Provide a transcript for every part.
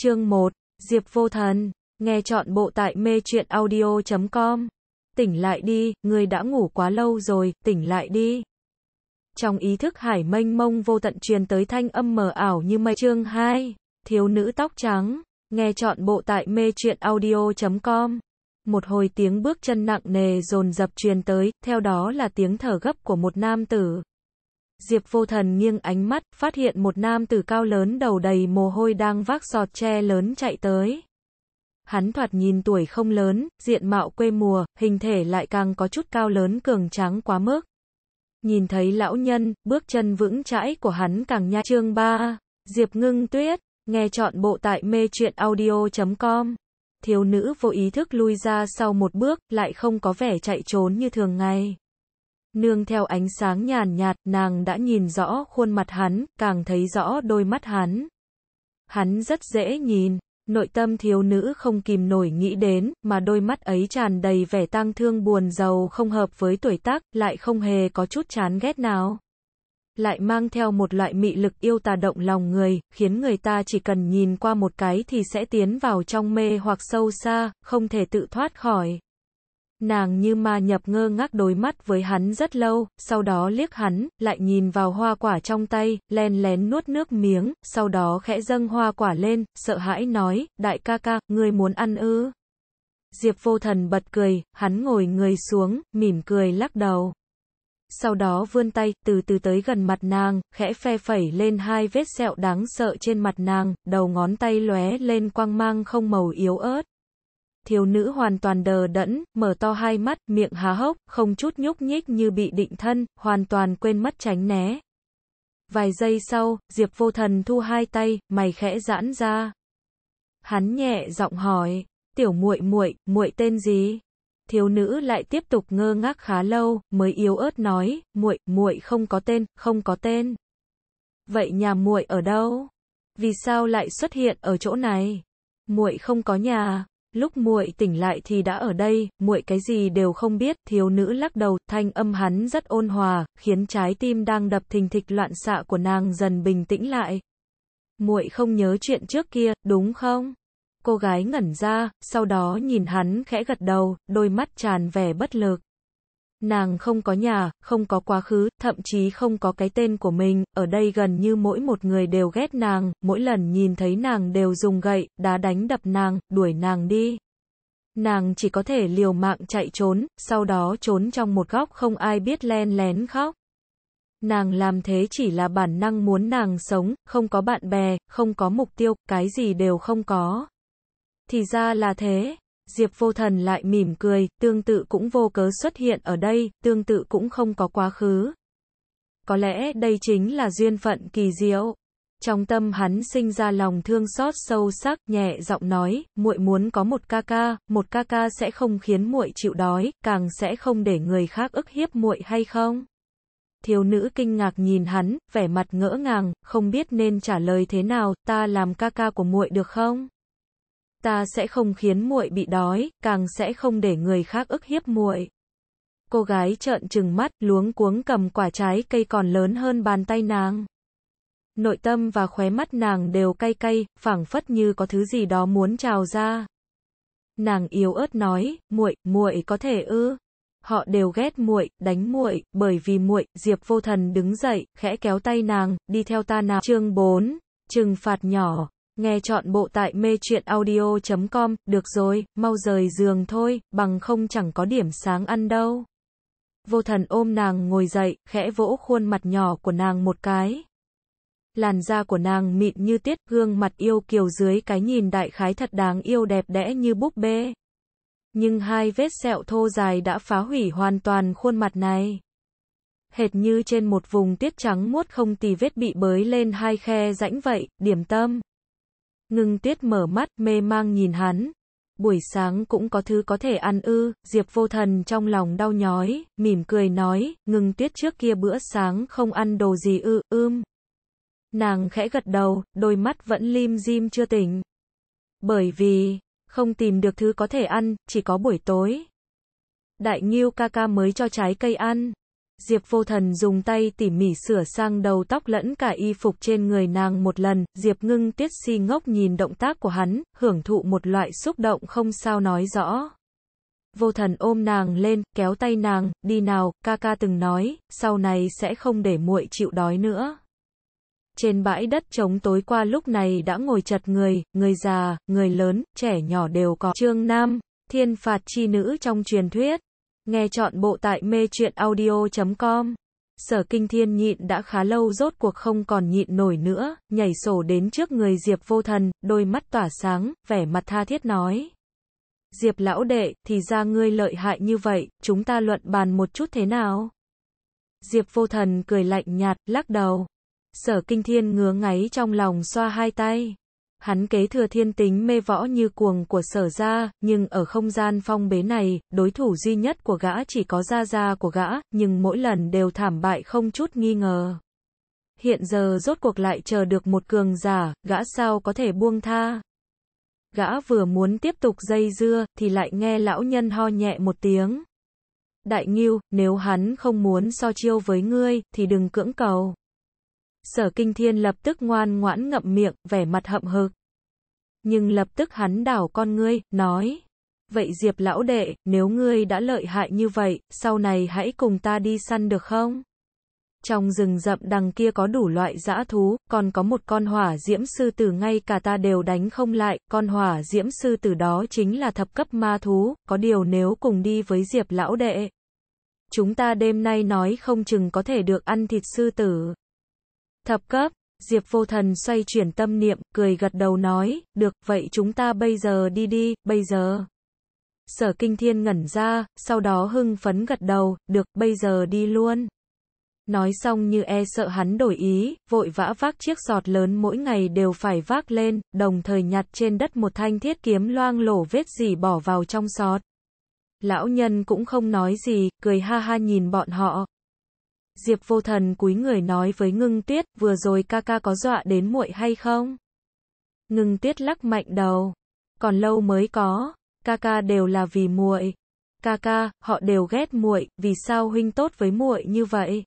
Chương 1. Diệp Vô Thần. Nghe chọn bộ tại mê chuyện audio.com. Tỉnh lại đi, người đã ngủ quá lâu rồi, tỉnh lại đi. Trong ý thức hải mênh mông vô tận truyền tới thanh âm mờ ảo như mây chương 2. Thiếu nữ tóc trắng. Nghe chọn bộ tại mê chuyện audio.com. Một hồi tiếng bước chân nặng nề dồn dập truyền tới, theo đó là tiếng thở gấp của một nam tử. Diệp vô thần nghiêng ánh mắt, phát hiện một nam tử cao lớn đầu đầy mồ hôi đang vác giọt tre lớn chạy tới. Hắn thoạt nhìn tuổi không lớn, diện mạo quê mùa, hình thể lại càng có chút cao lớn cường tráng quá mức. Nhìn thấy lão nhân, bước chân vững chãi của hắn càng nha chương ba. Diệp ngưng tuyết, nghe chọn bộ tại mê truyện audio.com. Thiếu nữ vô ý thức lui ra sau một bước, lại không có vẻ chạy trốn như thường ngày. Nương theo ánh sáng nhàn nhạt, nàng đã nhìn rõ khuôn mặt hắn, càng thấy rõ đôi mắt hắn. Hắn rất dễ nhìn, nội tâm thiếu nữ không kìm nổi nghĩ đến, mà đôi mắt ấy tràn đầy vẻ tang thương buồn giàu không hợp với tuổi tác, lại không hề có chút chán ghét nào. Lại mang theo một loại mị lực yêu tà động lòng người, khiến người ta chỉ cần nhìn qua một cái thì sẽ tiến vào trong mê hoặc sâu xa, không thể tự thoát khỏi. Nàng như ma nhập ngơ ngác đối mắt với hắn rất lâu, sau đó liếc hắn, lại nhìn vào hoa quả trong tay, len lén nuốt nước miếng, sau đó khẽ dâng hoa quả lên, sợ hãi nói, đại ca ca, ngươi muốn ăn ư? Diệp vô thần bật cười, hắn ngồi người xuống, mỉm cười lắc đầu. Sau đó vươn tay, từ từ tới gần mặt nàng, khẽ phe phẩy lên hai vết sẹo đáng sợ trên mặt nàng, đầu ngón tay lóe lên quang mang không màu yếu ớt thiếu nữ hoàn toàn đờ đẫn, mở to hai mắt, miệng há hốc, không chút nhúc nhích như bị định thân, hoàn toàn quên mất tránh né. Vài giây sau, Diệp vô thần thu hai tay, mày khẽ giãn ra. Hắn nhẹ giọng hỏi, tiểu muội muội, muội tên gì? Thiếu nữ lại tiếp tục ngơ ngác khá lâu, mới yếu ớt nói, muội, muội không có tên, không có tên. Vậy nhà muội ở đâu? Vì sao lại xuất hiện ở chỗ này? Muội không có nhà, Lúc muội tỉnh lại thì đã ở đây, muội cái gì đều không biết, thiếu nữ lắc đầu, thanh âm hắn rất ôn hòa, khiến trái tim đang đập thình thịch loạn xạ của nàng dần bình tĩnh lại. Muội không nhớ chuyện trước kia, đúng không? Cô gái ngẩn ra, sau đó nhìn hắn khẽ gật đầu, đôi mắt tràn vẻ bất lực. Nàng không có nhà, không có quá khứ, thậm chí không có cái tên của mình, ở đây gần như mỗi một người đều ghét nàng, mỗi lần nhìn thấy nàng đều dùng gậy, đá đánh đập nàng, đuổi nàng đi. Nàng chỉ có thể liều mạng chạy trốn, sau đó trốn trong một góc không ai biết len lén khóc. Nàng làm thế chỉ là bản năng muốn nàng sống, không có bạn bè, không có mục tiêu, cái gì đều không có. Thì ra là thế. Diệp vô thần lại mỉm cười, tương tự cũng vô cớ xuất hiện ở đây, tương tự cũng không có quá khứ. Có lẽ đây chính là duyên phận kỳ diệu. Trong tâm hắn sinh ra lòng thương xót sâu sắc, nhẹ giọng nói, muội muốn có một ca ca, một ca ca sẽ không khiến muội chịu đói, càng sẽ không để người khác ức hiếp muội hay không? Thiếu nữ kinh ngạc nhìn hắn, vẻ mặt ngỡ ngàng, không biết nên trả lời thế nào, ta làm ca ca của muội được không? ta sẽ không khiến muội bị đói, càng sẽ không để người khác ức hiếp muội. Cô gái trợn trừng mắt, luống cuống cầm quả trái cây còn lớn hơn bàn tay nàng. Nội tâm và khóe mắt nàng đều cay cay, phảng phất như có thứ gì đó muốn trào ra. Nàng yếu ớt nói, muội, muội có thể ư? Họ đều ghét muội, đánh muội, bởi vì muội, Diệp Vô Thần đứng dậy, khẽ kéo tay nàng, đi theo ta nào. Chương 4, trừng phạt nhỏ, Nghe chọn bộ tại mê chuyện audio.com, được rồi, mau rời giường thôi, bằng không chẳng có điểm sáng ăn đâu. Vô thần ôm nàng ngồi dậy, khẽ vỗ khuôn mặt nhỏ của nàng một cái. Làn da của nàng mịn như tiết, gương mặt yêu kiều dưới cái nhìn đại khái thật đáng yêu đẹp đẽ như búp bê. Nhưng hai vết sẹo thô dài đã phá hủy hoàn toàn khuôn mặt này hệt như trên một vùng tiết trắng muốt không tì vết bị bới lên hai khe rãnh vậy, điểm tâm. Ngưng tuyết mở mắt, mê mang nhìn hắn. Buổi sáng cũng có thứ có thể ăn ư, Diệp vô thần trong lòng đau nhói, mỉm cười nói, Ngưng tuyết trước kia bữa sáng không ăn đồ gì ư, ưm. Nàng khẽ gật đầu, đôi mắt vẫn lim dim chưa tỉnh. Bởi vì, không tìm được thứ có thể ăn, chỉ có buổi tối. Đại Nghiêu ca ca mới cho trái cây ăn. Diệp vô thần dùng tay tỉ mỉ sửa sang đầu tóc lẫn cả y phục trên người nàng một lần, Diệp ngưng tuyết si ngốc nhìn động tác của hắn, hưởng thụ một loại xúc động không sao nói rõ. Vô thần ôm nàng lên, kéo tay nàng, đi nào, ca ca từng nói, sau này sẽ không để muội chịu đói nữa. Trên bãi đất trống tối qua lúc này đã ngồi chật người, người già, người lớn, trẻ nhỏ đều có. Trương Nam, thiên phạt chi nữ trong truyền thuyết. Nghe chọn bộ tại mê truyện audio.com. Sở kinh thiên nhịn đã khá lâu rốt cuộc không còn nhịn nổi nữa, nhảy sổ đến trước người Diệp vô thần, đôi mắt tỏa sáng, vẻ mặt tha thiết nói. Diệp lão đệ, thì ra ngươi lợi hại như vậy, chúng ta luận bàn một chút thế nào? Diệp vô thần cười lạnh nhạt, lắc đầu. Sở kinh thiên ngứa ngáy trong lòng xoa hai tay. Hắn kế thừa thiên tính mê võ như cuồng của sở gia, nhưng ở không gian phong bế này, đối thủ duy nhất của gã chỉ có gia gia của gã, nhưng mỗi lần đều thảm bại không chút nghi ngờ. Hiện giờ rốt cuộc lại chờ được một cường giả, gã sao có thể buông tha. Gã vừa muốn tiếp tục dây dưa, thì lại nghe lão nhân ho nhẹ một tiếng. Đại Nghiêu, nếu hắn không muốn so chiêu với ngươi, thì đừng cưỡng cầu sở kinh thiên lập tức ngoan ngoãn ngậm miệng, vẻ mặt hậm hực. Nhưng lập tức hắn đảo con ngươi, nói. Vậy Diệp lão đệ, nếu ngươi đã lợi hại như vậy, sau này hãy cùng ta đi săn được không? Trong rừng rậm đằng kia có đủ loại dã thú, còn có một con hỏa diễm sư tử ngay cả ta đều đánh không lại, con hỏa diễm sư tử đó chính là thập cấp ma thú, có điều nếu cùng đi với Diệp lão đệ. Chúng ta đêm nay nói không chừng có thể được ăn thịt sư tử. Thập cấp, Diệp vô thần xoay chuyển tâm niệm, cười gật đầu nói, được, vậy chúng ta bây giờ đi đi, bây giờ. Sở kinh thiên ngẩn ra, sau đó hưng phấn gật đầu, được, bây giờ đi luôn. Nói xong như e sợ hắn đổi ý, vội vã vác chiếc giọt lớn mỗi ngày đều phải vác lên, đồng thời nhặt trên đất một thanh thiết kiếm loang lổ vết gì bỏ vào trong giọt Lão nhân cũng không nói gì, cười ha ha nhìn bọn họ, Diệp vô thần cúi người nói với ngưng tuyết, vừa rồi ca ca có dọa đến muội hay không? Ngưng tuyết lắc mạnh đầu, còn lâu mới có, ca ca đều là vì muội. Ca ca, họ đều ghét muội, vì sao huynh tốt với muội như vậy?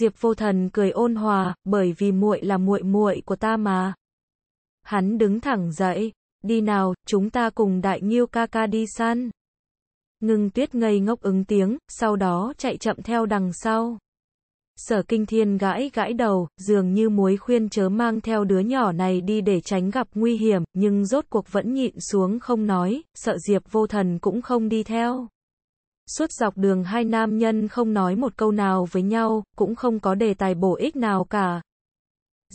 Diệp Vô Thần cười ôn hòa, bởi vì muội là muội muội của ta mà. Hắn đứng thẳng dậy, đi nào, chúng ta cùng Đại Nghiêu ca ca đi săn. Ngưng Tuyết ngây ngốc ứng tiếng, sau đó chạy chậm theo đằng sau. Sở kinh thiên gãi gãi đầu, dường như muối khuyên chớ mang theo đứa nhỏ này đi để tránh gặp nguy hiểm, nhưng rốt cuộc vẫn nhịn xuống không nói, sợ diệp vô thần cũng không đi theo. Suốt dọc đường hai nam nhân không nói một câu nào với nhau, cũng không có đề tài bổ ích nào cả.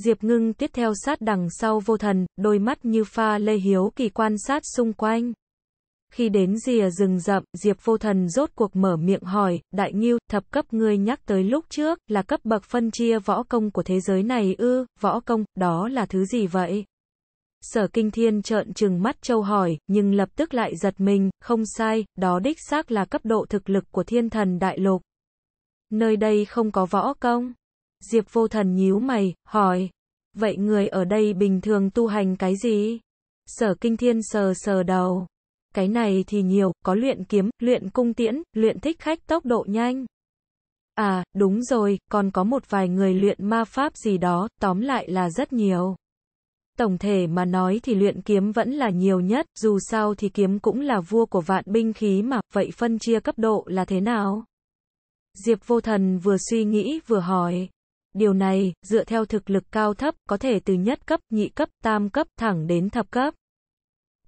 Diệp ngưng tiếp theo sát đằng sau vô thần, đôi mắt như pha lê hiếu kỳ quan sát xung quanh. Khi đến rìa rừng rậm, Diệp Vô Thần rốt cuộc mở miệng hỏi, đại nghiêu, thập cấp ngươi nhắc tới lúc trước, là cấp bậc phân chia võ công của thế giới này ư, võ công, đó là thứ gì vậy? Sở Kinh Thiên trợn trừng mắt châu hỏi, nhưng lập tức lại giật mình, không sai, đó đích xác là cấp độ thực lực của thiên thần đại lục. Nơi đây không có võ công. Diệp Vô Thần nhíu mày, hỏi, vậy người ở đây bình thường tu hành cái gì? Sở Kinh Thiên sờ sờ đầu cái này thì nhiều, có luyện kiếm, luyện cung tiễn, luyện thích khách tốc độ nhanh. À, đúng rồi, còn có một vài người luyện ma pháp gì đó, tóm lại là rất nhiều. Tổng thể mà nói thì luyện kiếm vẫn là nhiều nhất, dù sao thì kiếm cũng là vua của vạn binh khí mà, vậy phân chia cấp độ là thế nào? Diệp vô thần vừa suy nghĩ vừa hỏi. Điều này, dựa theo thực lực cao thấp, có thể từ nhất cấp, nhị cấp, tam cấp, thẳng đến thập cấp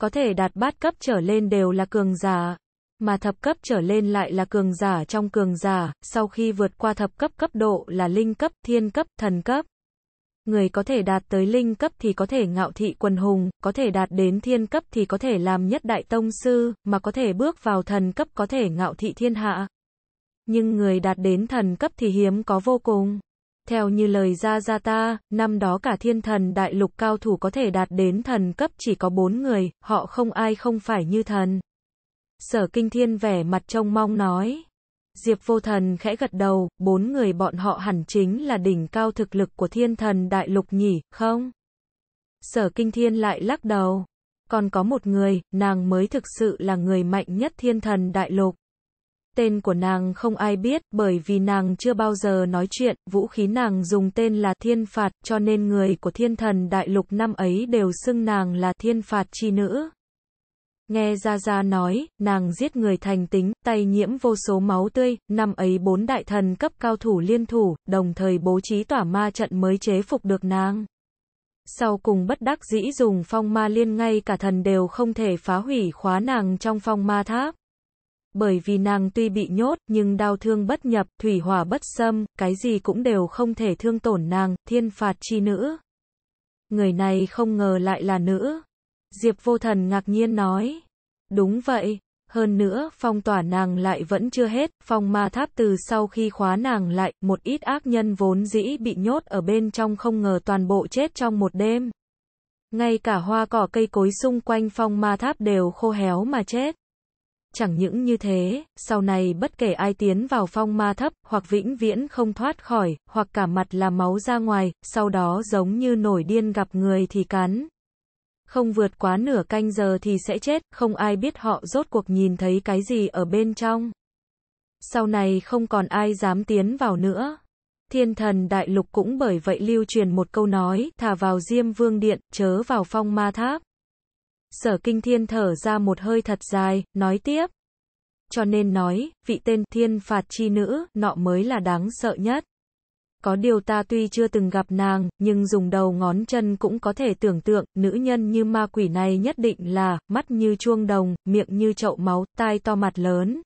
có thể đạt bát cấp trở lên đều là cường giả, mà thập cấp trở lên lại là cường giả trong cường giả, sau khi vượt qua thập cấp cấp độ là linh cấp, thiên cấp, thần cấp. Người có thể đạt tới linh cấp thì có thể ngạo thị quần hùng, có thể đạt đến thiên cấp thì có thể làm nhất đại tông sư, mà có thể bước vào thần cấp có thể ngạo thị thiên hạ. Nhưng người đạt đến thần cấp thì hiếm có vô cùng. Theo như lời Gia Gia ta, năm đó cả thiên thần đại lục cao thủ có thể đạt đến thần cấp chỉ có bốn người, họ không ai không phải như thần. Sở kinh thiên vẻ mặt trông mong nói. Diệp vô thần khẽ gật đầu, bốn người bọn họ hẳn chính là đỉnh cao thực lực của thiên thần đại lục nhỉ, không? Sở kinh thiên lại lắc đầu. Còn có một người, nàng mới thực sự là người mạnh nhất thiên thần đại lục tên của nàng không ai biết bởi vì nàng chưa bao giờ nói chuyện, vũ khí nàng dùng tên là thiên phạt cho nên người của thiên thần đại lục năm ấy đều xưng nàng là thiên phạt chi nữ. Nghe Gia Gia nói, nàng giết người thành tính, tay nhiễm vô số máu tươi, năm ấy bốn đại thần cấp cao thủ liên thủ, đồng thời bố trí tỏa ma trận mới chế phục được nàng. Sau cùng bất đắc dĩ dùng phong ma liên ngay cả thần đều không thể phá hủy khóa nàng trong phong ma tháp bởi vì nàng tuy bị nhốt, nhưng đau thương bất nhập, thủy hỏa bất xâm, cái gì cũng đều không thể thương tổn nàng, thiên phạt chi nữ. Người này không ngờ lại là nữ. Diệp vô thần ngạc nhiên nói. Đúng vậy, hơn nữa, phong tỏa nàng lại vẫn chưa hết, phong ma tháp từ sau khi khóa nàng lại, một ít ác nhân vốn dĩ bị nhốt ở bên trong không ngờ toàn bộ chết trong một đêm. Ngay cả hoa cỏ cây cối xung quanh phong ma tháp đều khô héo mà chết. Chẳng những như thế, sau này bất kể ai tiến vào phong ma thấp, hoặc vĩnh viễn không thoát khỏi, hoặc cả mặt là máu ra ngoài, sau đó giống như nổi điên gặp người thì cắn. Không vượt quá nửa canh giờ thì sẽ chết, không ai biết họ rốt cuộc nhìn thấy cái gì ở bên trong. Sau này không còn ai dám tiến vào nữa. Thiên thần đại lục cũng bởi vậy lưu truyền một câu nói, thả vào diêm vương điện, chớ vào phong ma tháp. Sở kinh thiên thở ra một hơi thật dài, nói tiếp. Cho nên nói, vị tên thiên phạt chi nữ, nọ mới là đáng sợ nhất. Có điều ta tuy chưa từng gặp nàng, nhưng dùng đầu ngón chân cũng có thể tưởng tượng, nữ nhân như ma quỷ này nhất định là, mắt như chuông đồng, miệng như chậu máu, tai to mặt lớn.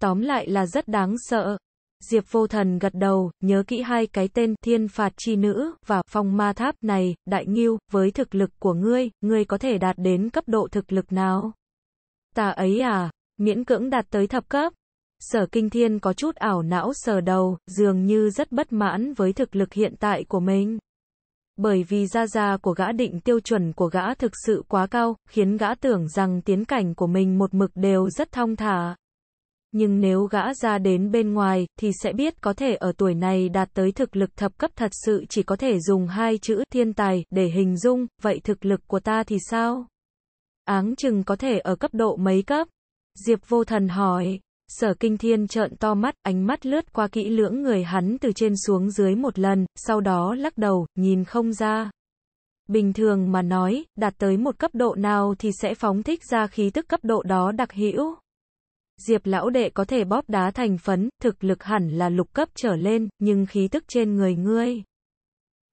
Tóm lại là rất đáng sợ, Diệp vô thần gật đầu, nhớ kỹ hai cái tên thiên phạt chi nữ và phong ma tháp này, đại nghiêu, với thực lực của ngươi, ngươi có thể đạt đến cấp độ thực lực nào? Ta ấy à, miễn cưỡng đạt tới thập cấp. Sở kinh thiên có chút ảo não sờ đầu, dường như rất bất mãn với thực lực hiện tại của mình. Bởi vì ra ra của gã định tiêu chuẩn của gã thực sự quá cao, khiến gã tưởng rằng tiến cảnh của mình một mực đều rất thong thả nhưng nếu gã ra đến bên ngoài, thì sẽ biết có thể ở tuổi này đạt tới thực lực thập cấp thật sự chỉ có thể dùng hai chữ thiên tài để hình dung, vậy thực lực của ta thì sao? Áng chừng có thể ở cấp độ mấy cấp? Diệp vô thần hỏi, sở kinh thiên trợn to mắt, ánh mắt lướt qua kỹ lưỡng người hắn từ trên xuống dưới một lần, sau đó lắc đầu, nhìn không ra. Bình thường mà nói, đạt tới một cấp độ nào thì sẽ phóng thích ra khí tức cấp độ đó đặc hữu. Diệp lão đệ có thể bóp đá thành phấn, thực lực hẳn là lục cấp trở lên, nhưng khí tức trên người ngươi.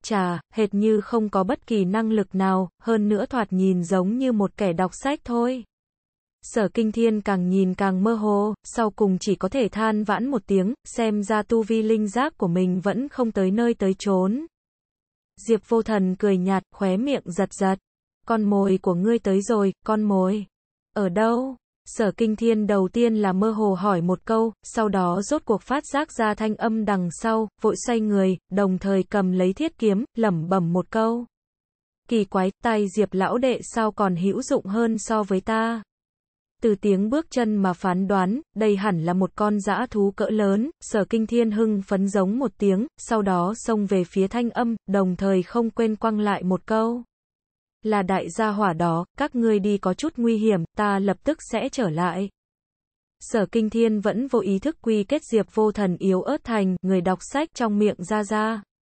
Chà, hệt như không có bất kỳ năng lực nào, hơn nữa thoạt nhìn giống như một kẻ đọc sách thôi. Sở kinh thiên càng nhìn càng mơ hồ, sau cùng chỉ có thể than vãn một tiếng, xem ra tu vi linh giác của mình vẫn không tới nơi tới chốn. Diệp vô thần cười nhạt, khóe miệng giật giật. Con mồi của ngươi tới rồi, con mồi. Ở đâu? Sở kinh thiên đầu tiên là mơ hồ hỏi một câu, sau đó rốt cuộc phát giác ra thanh âm đằng sau, vội xoay người, đồng thời cầm lấy thiết kiếm, lẩm bẩm một câu. Kỳ quái, tay diệp lão đệ sao còn hữu dụng hơn so với ta. Từ tiếng bước chân mà phán đoán, đây hẳn là một con dã thú cỡ lớn, sở kinh thiên hưng phấn giống một tiếng, sau đó xông về phía thanh âm, đồng thời không quên quăng lại một câu là đại gia hỏa đó, các ngươi đi có chút nguy hiểm, ta lập tức sẽ trở lại. Sở Kinh Thiên vẫn vô ý thức quy kết Diệp Vô Thần yếu ớt thành, người đọc sách trong miệng ra ra.